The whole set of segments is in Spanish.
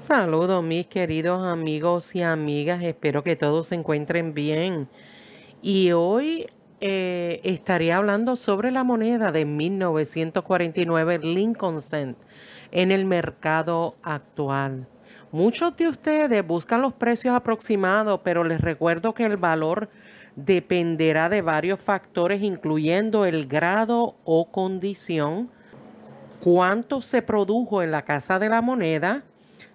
Saludos mis queridos amigos y amigas, espero que todos se encuentren bien. Y hoy eh, estaría hablando sobre la moneda de 1949 Lincoln Cent en el mercado actual. Muchos de ustedes buscan los precios aproximados, pero les recuerdo que el valor dependerá de varios factores, incluyendo el grado o condición, cuánto se produjo en la casa de la moneda,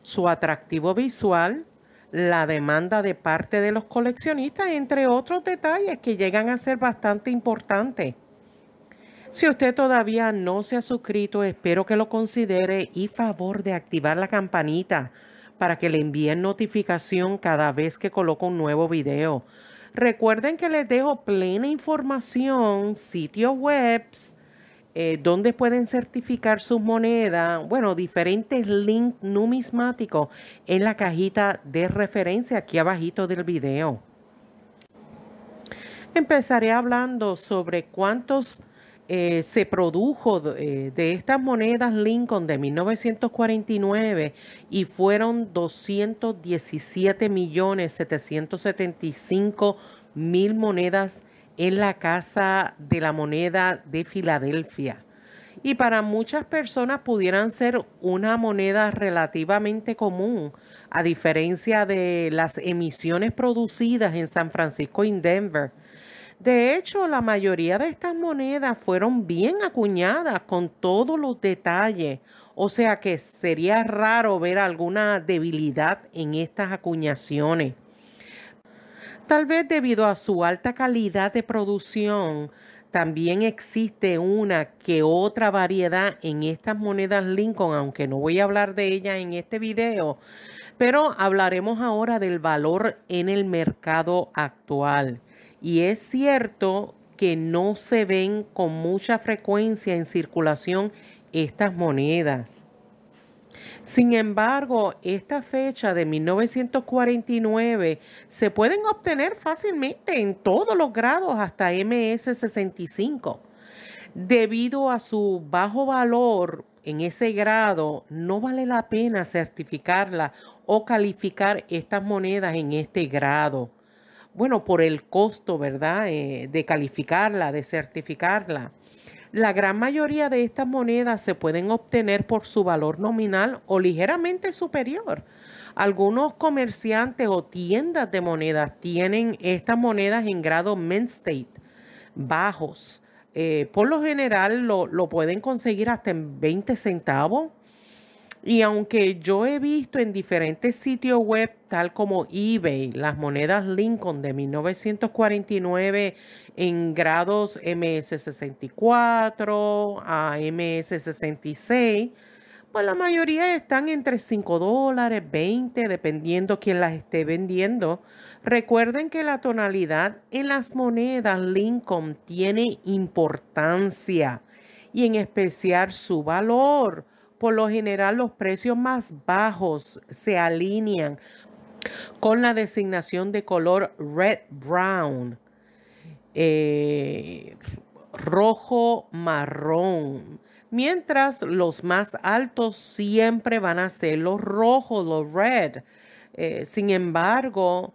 su atractivo visual, la demanda de parte de los coleccionistas, entre otros detalles que llegan a ser bastante importantes. Si usted todavía no se ha suscrito, espero que lo considere y favor de activar la campanita para que le envíen notificación cada vez que coloco un nuevo video. Recuerden que les dejo plena información, sitios webs, eh, donde pueden certificar sus monedas, bueno, diferentes links numismáticos en la cajita de referencia aquí abajito del video. Empezaré hablando sobre cuántos eh, se produjo de, eh, de estas monedas Lincoln de 1949 y fueron 217 millones 775 mil monedas en la Casa de la Moneda de Filadelfia. Y para muchas personas pudieran ser una moneda relativamente común, a diferencia de las emisiones producidas en San Francisco y Denver de hecho, la mayoría de estas monedas fueron bien acuñadas con todos los detalles, o sea que sería raro ver alguna debilidad en estas acuñaciones. Tal vez debido a su alta calidad de producción, también existe una que otra variedad en estas monedas Lincoln, aunque no voy a hablar de ella en este video, pero hablaremos ahora del valor en el mercado actual y es cierto que no se ven con mucha frecuencia en circulación estas monedas. Sin embargo, esta fecha de 1949 se pueden obtener fácilmente en todos los grados hasta MS65. Debido a su bajo valor en ese grado, no vale la pena certificarla o calificar estas monedas en este grado bueno, por el costo, ¿verdad? Eh, de calificarla, de certificarla. La gran mayoría de estas monedas se pueden obtener por su valor nominal o ligeramente superior. Algunos comerciantes o tiendas de monedas tienen estas monedas en grado mint state, bajos. Eh, por lo general lo, lo, pueden conseguir hasta en 20 centavos, y aunque yo he visto en diferentes sitios web, tal como eBay, las monedas Lincoln de 1949 en grados MS64 a MS66, pues la mayoría están entre 5 dólares, 20, dependiendo quién las esté vendiendo. Recuerden que la tonalidad en las monedas Lincoln tiene importancia y en especial su valor por lo general los precios más bajos se alinean con la designación de color red brown, eh, rojo marrón, mientras los más altos siempre van a ser los rojos, los red. Eh, sin embargo,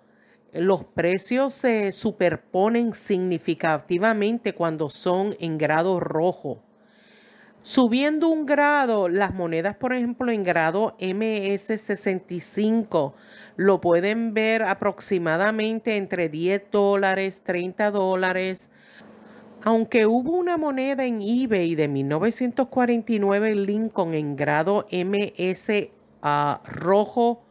los precios se superponen significativamente cuando son en grado rojo. Subiendo un grado, las monedas, por ejemplo, en grado MS65, lo pueden ver aproximadamente entre 10 dólares, 30 dólares. Aunque hubo una moneda en eBay de 1949 Lincoln en grado MS ah, rojo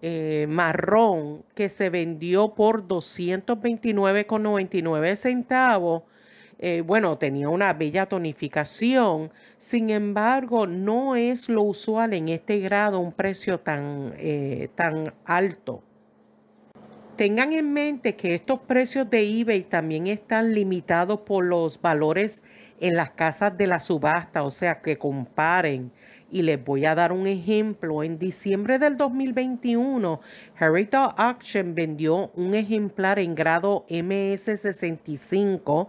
eh, marrón que se vendió por 229,99 centavos, eh, bueno, tenía una bella tonificación. Sin embargo, no es lo usual en este grado un precio tan, eh, tan alto. Tengan en mente que estos precios de eBay también están limitados por los valores en las casas de la subasta, o sea que comparen. Y les voy a dar un ejemplo. En diciembre del 2021, Heritage Auction vendió un ejemplar en grado MS65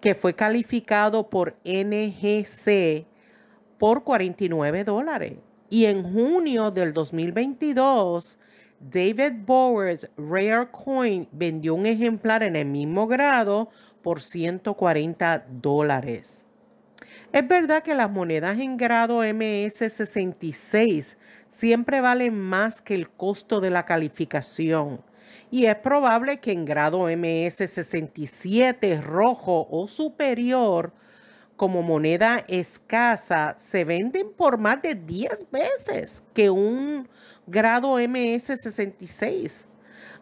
que fue calificado por NGC por 49 dólares. Y en junio del 2022, David Bowers Rare Coin vendió un ejemplar en el mismo grado por 140 dólares. Es verdad que las monedas en grado MS66 siempre valen más que el costo de la calificación y es probable que en grado MS67 rojo o superior como moneda escasa se venden por más de 10 veces que un grado MS66.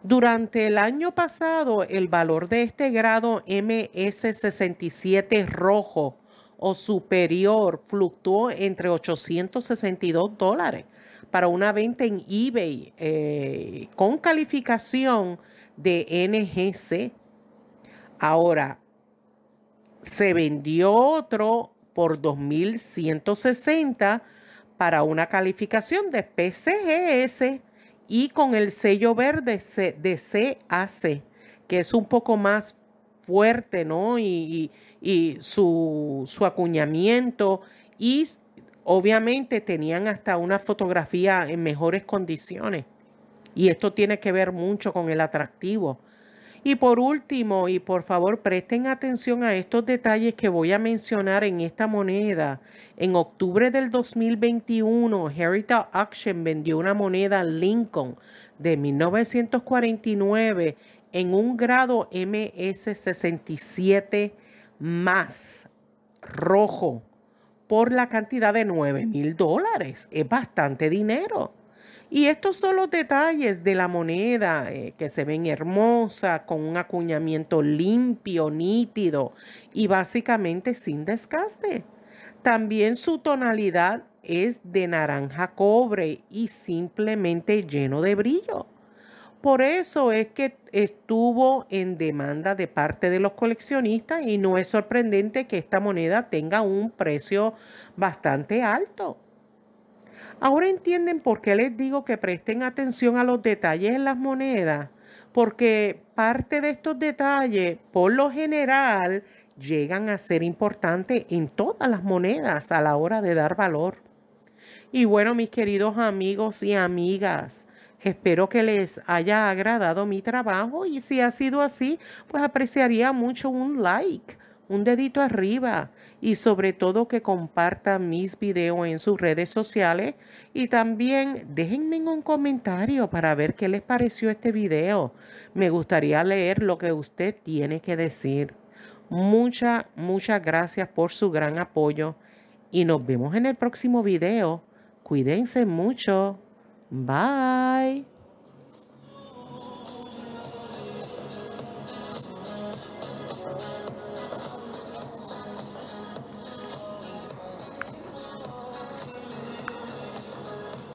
Durante el año pasado, el valor de este grado MS67 rojo o superior fluctuó entre 862 dólares para una venta en eBay eh, con calificación de NGC. Ahora, se vendió otro por 2.160 para una calificación de PCGS y con el sello verde de CAC, que es un poco más fuerte, ¿no? Y, y su, su acuñamiento y Obviamente tenían hasta una fotografía en mejores condiciones. Y esto tiene que ver mucho con el atractivo. Y por último, y por favor presten atención a estos detalles que voy a mencionar en esta moneda. En octubre del 2021, Heritage Auction vendió una moneda Lincoln de 1949 en un grado MS67 más rojo por la cantidad de 9 mil dólares. Es bastante dinero. Y estos son los detalles de la moneda eh, que se ven hermosa, con un acuñamiento limpio, nítido y básicamente sin desgaste. También su tonalidad es de naranja cobre y simplemente lleno de brillo. Por eso es que estuvo en demanda de parte de los coleccionistas y no es sorprendente que esta moneda tenga un precio bastante alto. Ahora entienden por qué les digo que presten atención a los detalles en las monedas, porque parte de estos detalles, por lo general, llegan a ser importantes en todas las monedas a la hora de dar valor. Y bueno, mis queridos amigos y amigas, Espero que les haya agradado mi trabajo y si ha sido así, pues apreciaría mucho un like, un dedito arriba y sobre todo que compartan mis videos en sus redes sociales y también déjenme un comentario para ver qué les pareció este video. Me gustaría leer lo que usted tiene que decir. Muchas, muchas gracias por su gran apoyo y nos vemos en el próximo video. Cuídense mucho. Bye.